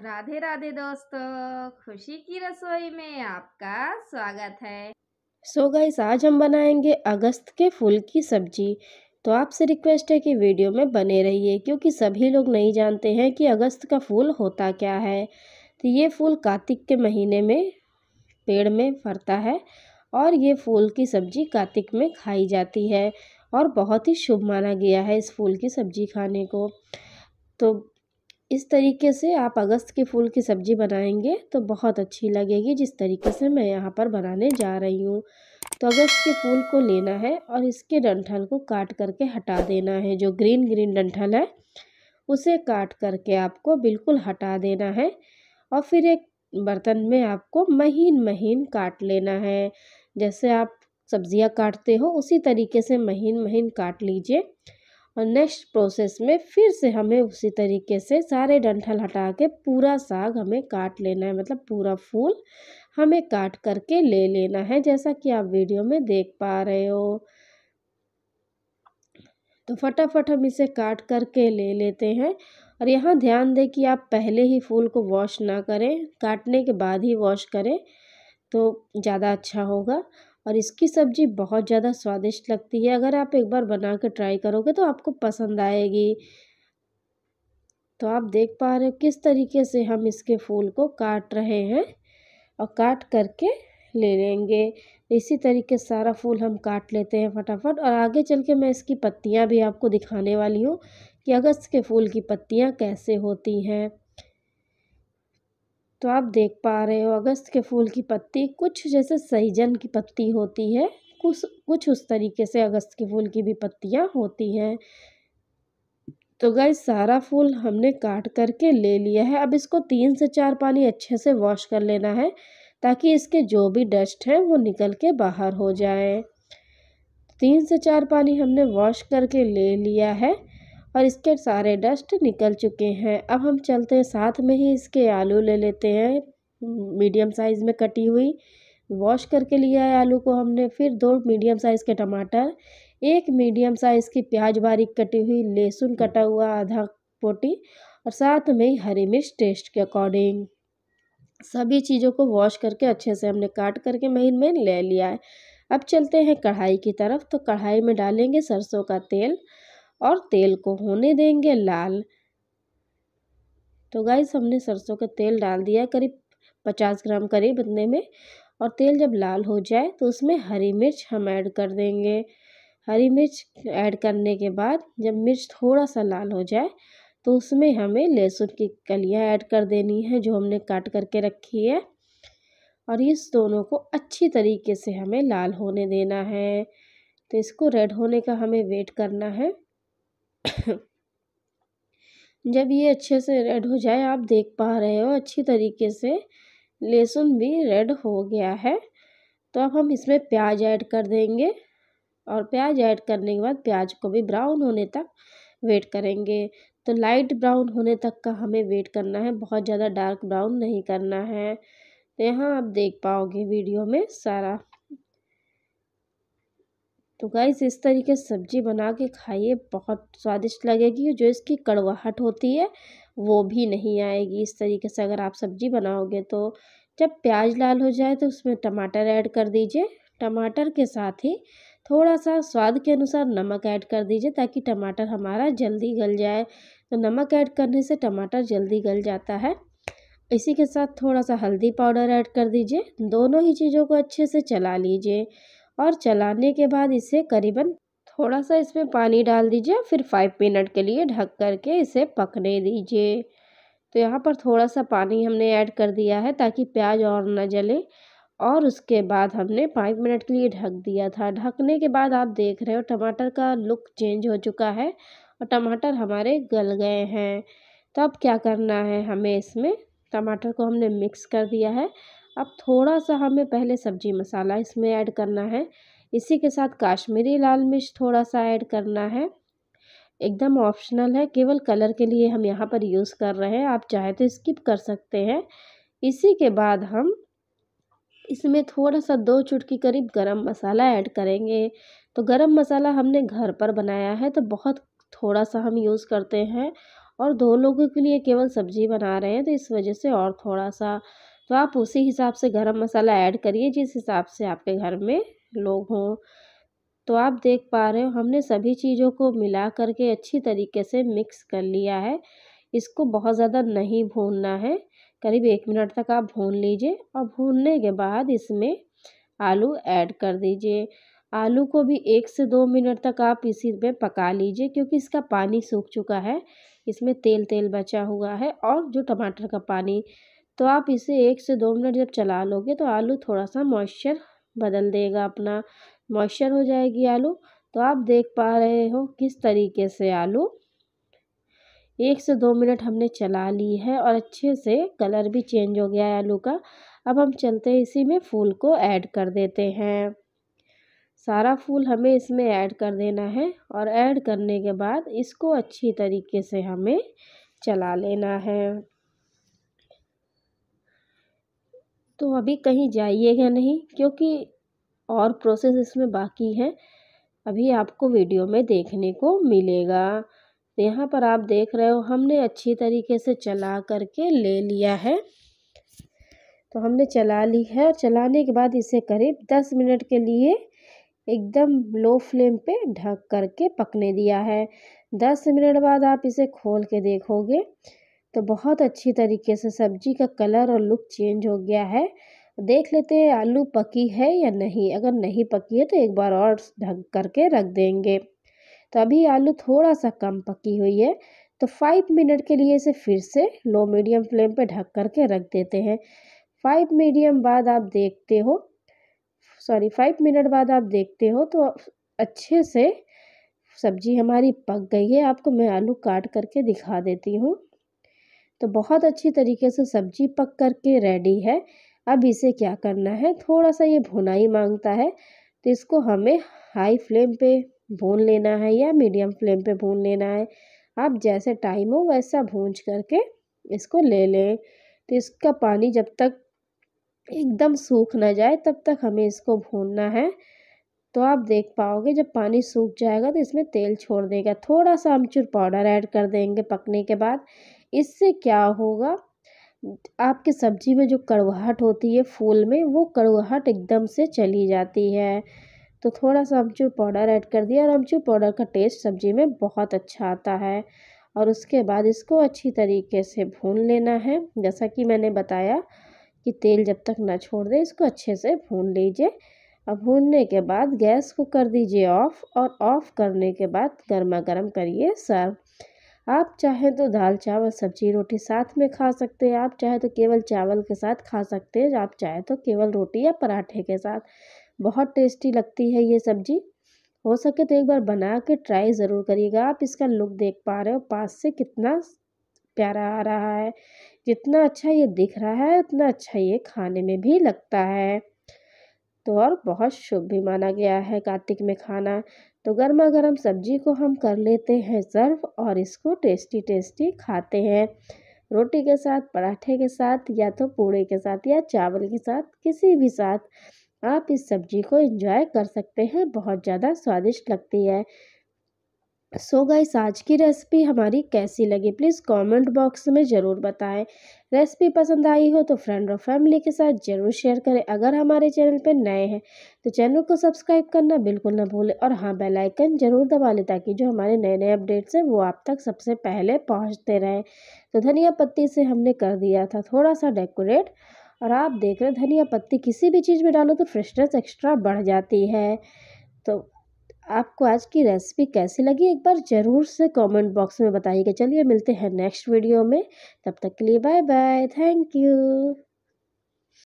राधे राधे दोस्तों खुशी की रसोई में आपका स्वागत है सो so गाइस आज हम बनाएंगे अगस्त के फूल की सब्जी तो आपसे रिक्वेस्ट है कि वीडियो में बने रहिए क्योंकि सभी लोग नहीं जानते हैं कि अगस्त का फूल होता क्या है तो ये फूल कार्तिक के महीने में पेड़ में फरता है और ये फूल की सब्जी कार्तिक में खाई जाती है और बहुत ही शुभ माना गया है इस फूल की सब्जी खाने को तो इस तरीके से आप अगस्त के फूल की सब्ज़ी बनाएंगे तो बहुत अच्छी लगेगी जिस तरीके से मैं यहाँ पर बनाने जा रही हूँ तो अगस्त के फूल को लेना है और इसके डंठल को काट करके हटा देना है जो ग्रीन ग्रीन डंठल है उसे काट करके आपको बिल्कुल हटा देना है और फिर एक बर्तन में आपको महीन महीन काट लेना है जैसे आप सब्जियां काटते हो उसी तरीके से महीन महीन काट लीजिए और नेक्स्ट प्रोसेस में फिर से हमें उसी तरीके से सारे डंठल हटा के पूरा साग हमें काट लेना है मतलब पूरा फूल हमें काट करके ले लेना है जैसा कि आप वीडियो में देख पा रहे हो तो फटाफट हम इसे काट करके ले लेते हैं और यहाँ ध्यान दें कि आप पहले ही फूल को वॉश ना करें काटने के बाद ही वॉश करें तो ज़्यादा अच्छा होगा और इसकी सब्ज़ी बहुत ज़्यादा स्वादिष्ट लगती है अगर आप एक बार बना कर ट्राई करोगे तो आपको पसंद आएगी तो आप देख पा रहे हो किस तरीके से हम इसके फूल को काट रहे हैं और काट करके ले लेंगे इसी तरीके सारा फूल हम काट लेते हैं फटाफट और आगे चल के मैं इसकी पत्तियाँ भी आपको दिखाने वाली हूँ कि अगस्त के फूल की पत्तियाँ कैसे होती हैं तो आप देख पा रहे हो अगस्त के फूल की पत्ती कुछ जैसे सईजन की पत्ती होती है कुछ कुछ उस तरीके से अगस्त के फूल की भी पत्तियाँ होती हैं तो गई सारा फूल हमने काट करके ले लिया है अब इसको तीन से चार पानी अच्छे से वॉश कर लेना है ताकि इसके जो भी डस्ट हैं वो निकल के बाहर हो जाए तीन से चार पानी हमने वॉश करके ले लिया है और इसके सारे डस्ट निकल चुके हैं अब हम चलते हैं साथ में ही इसके आलू ले लेते हैं मीडियम साइज़ में कटी हुई वॉश करके लिया है आलू को हमने फिर दो मीडियम साइज़ के टमाटर एक मीडियम साइज़ की प्याज बारीक कटी हुई लहसुन कटा हुआ आधा पोटी और साथ में ही हरी मिर्च टेस्ट के अकॉर्डिंग सभी चीज़ों को वॉश करके अच्छे से हमने काट करके महीन में ले लिया है अब चलते हैं कढ़ाई की तरफ तो कढ़ाई में डालेंगे सरसों का तेल और तेल को होने देंगे लाल तो गाइस हमने सरसों का तेल डाल दिया करीब पचास ग्राम करीब इतने में और तेल जब लाल हो जाए तो उसमें हरी मिर्च हम ऐड कर देंगे हरी मिर्च ऐड करने के बाद जब मिर्च थोड़ा सा लाल हो जाए तो उसमें हमें लहसुन की कलियाँ ऐड कर देनी है जो हमने काट करके रखी है और इस दोनों को अच्छी तरीके से हमें लाल होने देना है तो इसको रेड होने का हमें वेट करना है जब ये अच्छे से रेड हो जाए आप देख पा रहे हो अच्छी तरीके से लहसुन भी रेड हो गया है तो अब हम इसमें प्याज ऐड कर देंगे और प्याज ऐड करने के बाद प्याज को भी ब्राउन होने तक वेट करेंगे तो लाइट ब्राउन होने तक का हमें वेट करना है बहुत ज़्यादा डार्क ब्राउन नहीं करना है तो यहाँ आप देख पाओगे वीडियो में सारा तो गाइस इस तरीके से सब्ज़ी बना के खाइए बहुत स्वादिष्ट लगेगी जो इसकी कड़वाहट होती है वो भी नहीं आएगी इस तरीके से अगर आप सब्ज़ी बनाओगे तो जब प्याज लाल हो जाए तो उसमें टमाटर ऐड कर दीजिए टमाटर के साथ ही थोड़ा सा स्वाद के अनुसार नमक ऐड कर दीजिए ताकि टमाटर हमारा जल्दी गल जाए तो नमक ऐड करने से टमाटर जल्दी गल जाता है इसी के साथ थोड़ा सा हल्दी पाउडर ऐड कर दीजिए दोनों ही चीज़ों को अच्छे से चला लीजिए और चलाने के बाद इसे करीबन थोड़ा सा इसमें पानी डाल दीजिए फिर फाइव मिनट के लिए ढक कर के इसे पकने दीजिए तो यहाँ पर थोड़ा सा पानी हमने ऐड कर दिया है ताकि प्याज और ना जले और उसके बाद हमने पाँच मिनट के लिए ढक दिया था ढकने के बाद आप देख रहे हो टमाटर का लुक चेंज हो चुका है और टमाटर हमारे गल गए हैं तो अब क्या करना है हमें इसमें टमाटर को हमने मिक्स कर दिया है अब थोड़ा सा हमें पहले सब्जी मसाला इसमें ऐड करना है इसी के साथ काश्मीरी लाल मिर्च थोड़ा सा ऐड करना है एकदम ऑप्शनल है केवल कलर के लिए हम यहाँ पर यूज़ कर रहे हैं आप चाहे तो स्किप कर सकते हैं इसी के बाद हम इसमें थोड़ा सा दो चुटकी करीब गरम मसाला ऐड करेंगे तो गरम मसाला हमने घर पर बनाया है तो बहुत थोड़ा सा हम यूज़ करते हैं और दो लोगों के लिए केवल सब्ज़ी बना रहे हैं तो इस वजह से और थोड़ा सा तो आप उसी हिसाब से गरम मसाला ऐड करिए जिस हिसाब से आपके घर में लोग हों तो आप देख पा रहे हो हमने सभी चीज़ों को मिला करके अच्छी तरीके से मिक्स कर लिया है इसको बहुत ज़्यादा नहीं भूनना है करीब एक मिनट तक आप भून लीजिए और भूनने के बाद इसमें आलू ऐड कर दीजिए आलू को भी एक से दो मिनट तक आप इसी में पका लीजिए क्योंकि इसका पानी सूख चुका है इसमें तेल तेल बचा हुआ है और जो टमाटर का पानी तो आप इसे एक से दो मिनट जब चला लोगे तो आलू थोड़ा सा मॉइस्चर बदल देगा अपना मॉइस्चर हो जाएगी आलू तो आप देख पा रहे हो किस तरीके से आलू एक से दो मिनट हमने चला ली है और अच्छे से कलर भी चेंज हो गया है आलू का अब हम चलते इसी में फूल को ऐड कर देते हैं सारा फूल हमें इसमें ऐड कर देना है और ऐड करने के बाद इसको अच्छी तरीके से हमें चला लेना है तो अभी कहीं जाइएगा नहीं क्योंकि और प्रोसेस इसमें बाकी है अभी आपको वीडियो में देखने को मिलेगा तो यहाँ पर आप देख रहे हो हमने अच्छी तरीके से चला करके ले लिया है तो हमने चला ली है और चलाने के बाद इसे करीब दस मिनट के लिए एकदम लो फ्लेम पे ढक करके पकने दिया है दस मिनट बाद आप इसे खोल के देखोगे तो बहुत अच्छी तरीके से सब्जी का कलर और लुक चेंज हो गया है देख लेते हैं आलू पकी है या नहीं अगर नहीं पकी है तो एक बार और ढक करके रख देंगे तो अभी आलू थोड़ा सा कम पकी हुई है तो फाइव मिनट के लिए इसे फिर से लो मीडियम फ्लेम पे ढक करके रख देते हैं फाइव मीडियम बाद आप देखते हो सॉरी फाइव मिनट बाद आप देखते हो तो अच्छे से सब्जी हमारी पक गई है आपको मैं आलू काट करके दिखा देती हूँ तो बहुत अच्छी तरीके से सब्जी पक कर के रेडी है अब इसे क्या करना है थोड़ा सा ये भुनाई मांगता है तो इसको हमें हाई फ्लेम पे भून लेना है या मीडियम फ्लेम पे भून लेना है आप जैसे टाइम हो वैसा भूंज करके इसको ले लें तो इसका पानी जब तक एकदम सूख ना जाए तब तक हमें इसको भूनना है तो आप देख पाओगे जब पानी सूख जाएगा तो इसमें तेल छोड़ देगा थोड़ा सा आमचूर पाउडर ऐड कर देंगे पकने के बाद इससे क्या होगा आपके सब्ज़ी में जो कड़वाहट होती है फूल में वो कड़वाहट एकदम से चली जाती है तो थोड़ा सा अमचूर पाउडर ऐड कर दिया और अमचूर पाउडर का टेस्ट सब्ज़ी में बहुत अच्छा आता है और उसके बाद इसको अच्छी तरीके से भून लेना है जैसा कि मैंने बताया कि तेल जब तक ना छोड़ दे इसको अच्छे से भून लीजिए और भूनने के बाद गैस को कर दीजिए ऑफ़ और ऑफ़ करने के बाद गर्मा गर्म करिए सर्व आप चाहें तो दाल चावल सब्जी रोटी साथ में खा सकते हैं आप चाहे तो केवल चावल के साथ खा सकते हैं आप चाहे तो केवल रोटी या पराठे के साथ बहुत टेस्टी लगती है ये सब्जी हो सके तो एक बार बना के ट्राई ज़रूर करिएगा आप इसका लुक देख पा रहे हो पास से कितना प्यारा आ रहा है जितना अच्छा ये दिख रहा है उतना अच्छा ये खाने में भी लगता है तो और बहुत शुभ भी माना गया है कार्तिक में खाना तो गर्मा गर्म सब्जी को हम कर लेते हैं सर्व और इसको टेस्टी टेस्टी खाते हैं रोटी के साथ पराठे के साथ या तो पूड़े के साथ या चावल के साथ किसी भी साथ आप इस सब्जी को एंजॉय कर सकते हैं बहुत ज़्यादा स्वादिष्ट लगती है सो so गाइस आज की रेसिपी हमारी कैसी लगी प्लीज़ कमेंट बॉक्स में ज़रूर बताएं रेसिपी पसंद आई हो तो फ्रेंड और फैमिली के साथ ज़रूर शेयर करें अगर हमारे चैनल पर नए हैं तो चैनल को सब्सक्राइब करना बिल्कुल ना भूलें और हाँ बेल आइकन ज़रूर दबा लें ताकि जो हमारे नए नए अपडेट्स हैं वो आप तक सबसे पहले पहुँचते रहें तो धनिया पत्ती से हमने कर दिया था थोड़ा सा डेकोरेट और आप देख रहे धनिया पत्ती किसी भी चीज़ में डालो तो फ्रेशनेस एक्स्ट्रा बढ़ जाती है तो आपको आज की रेसिपी कैसी लगी एक बार ज़रूर से कमेंट बॉक्स में बताइएगा चलिए मिलते हैं नेक्स्ट वीडियो में तब तक के लिए बाय बाय थैंक यू